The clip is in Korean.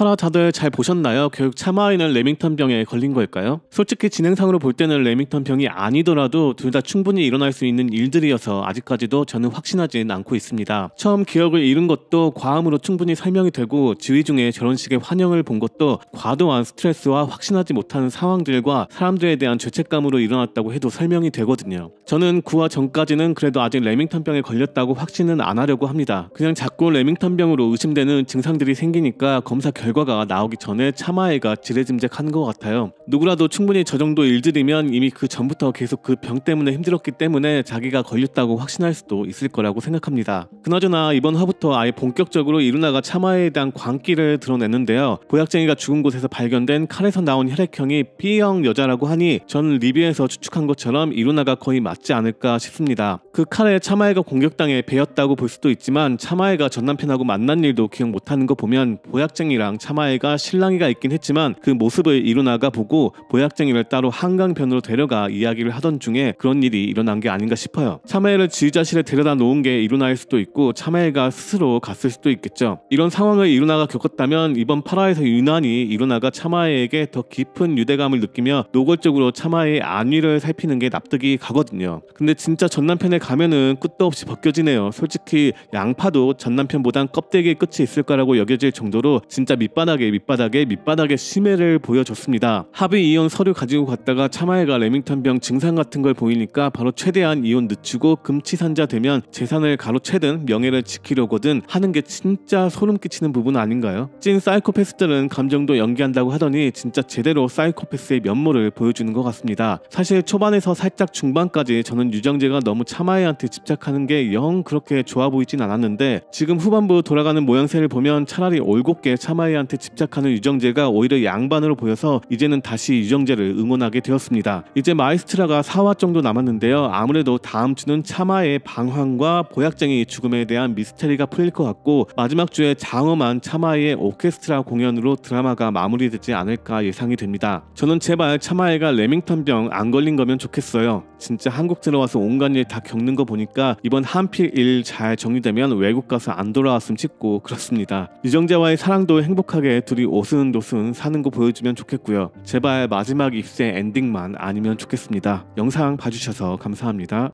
파라 다들 잘 보셨나요? 교육 참아인는 레밍턴 병에 걸린 걸까요? 솔직히 진행상으로 볼 때는 레밍턴 병이 아니더라도 둘 다 충분히 일어날 수 있는 일들이어서 아직까지도 저는 확신하진 않고 있습니다. 처음 기억을 잃은 것도 과음으로 충분히 설명이 되고 지휘 중에 저런 식의 환영을 본 것도 과도한 스트레스와 확신하지 못하는 상황들과 사람들에 대한 죄책감으로 일어났다고 해도 설명이 되거든요. 저는 9화 전까지는 그래도 아직 레밍턴 병에 걸렸다고 확신은 안 하려고 합니다. 그냥 자꾸 레밍턴 병으로 의심되는 증상들이 생기니까 검사 결과 결과가 나오기 전에 차마이가 지레짐작한 것 같아요. 누구라도 충분히 저 정도 일들이면 이미 그 전부터 계속 그 병 때문에 힘들었기 때문에 자기가 걸렸다고 확신할 수도 있을 거라고 생각합니다. 그나저나 이번 화부터 아예 본격적으로 이루나가 차마에 대한 광기를 드러냈는데요. 보약쟁이가 죽은 곳에서 발견된 칼에서 나온 혈액형이 B형 여자라고 하니 전 리뷰에서 추측한 것처럼 이루나가 거의 맞지 않을까 싶습니다. 그 칼에 차마에가 공격당해 베였다고 볼 수도 있지만 차마에가 전 남편하고 만난 일도 기억 못하는 거 보면 보약쟁이랑 차마애가 신랑이가 있긴 했지만 그 모습을 이루나가 보고 보약쟁이를 따로 한강변으로 데려가 이야기를 하던 중에 그런 일이 일어난 게 아닌가 싶어요. 차마애를 지휘자실에 데려다 놓은 게 이루나일 수도 있고 차마애가 스스로 갔을 수도 있겠죠. 이런 상황을 이루나가 겪었다면 이번 파라에서 유난히 이루나가 차마애에게 더 깊은 유대감을 느끼며 노골적으로 차마애의 안위를 살피는 게 납득이 가거든요. 근데 진짜 전남편에 가면은 끝도 없이 벗겨지네요. 솔직히 양파도 전남편보단 껍데기의 끝이 있을 거라고 여겨질 정도로 진짜 밑 밑바닥에 밑바닥에 밑바닥에 심해를 보여줬습니다. 하비 이온 서류 가지고 갔다가 차마애가 레밍턴병 증상 같은 걸 보이니까 바로 최대한 이온 늦추고 금치산자 되면 재산을 가로채든 명예를 지키려거든 하는 게 진짜 소름 끼치는 부분 아닌가요? 찐 사이코패스들은 감정도 연기한다고 하더니 진짜 제대로 사이코패스의 면모를 보여주는 것 같습니다. 사실 초반에서 살짝 중반까지 저는 유정재가 너무 차마애한테 집착하는 게 영 그렇게 좋아 보이진 않았는데 지금 후반부 돌아가는 모양새를 보면 차라리 올곧게 차마애 사이한테 집착하는 유정재가 오히려 양반으로 보여서 이제는 다시 유정재를 응원하게 되었습니다. 이제 마이스트라가 4화 정도 남았는데요. 아무래도 다음 주는 차마의 방황과 보약쟁이 죽음에 대한 미스테리가 풀릴 것 같고 마지막 주에 장엄한 차마의 오케스트라 공연으로 드라마가 마무리되지 않을까 예상이 됩니다. 저는 제발 차마애가 레밍턴병 안 걸린 거면 좋겠어요. 진짜 한국 들어와서 온갖 일 다 겪는 거 보니까 이번 한 필 일 잘 정리되면 외국 가서 안 돌아왔음 싶고 그렇습니다. 유정재와의 사랑도 행복 행복하게 둘이 오순도순 사는 거 보여주면 좋겠고요. 제발 마지막 입세 엔딩만 아니면 좋겠습니다. 영상 봐주셔서 감사합니다.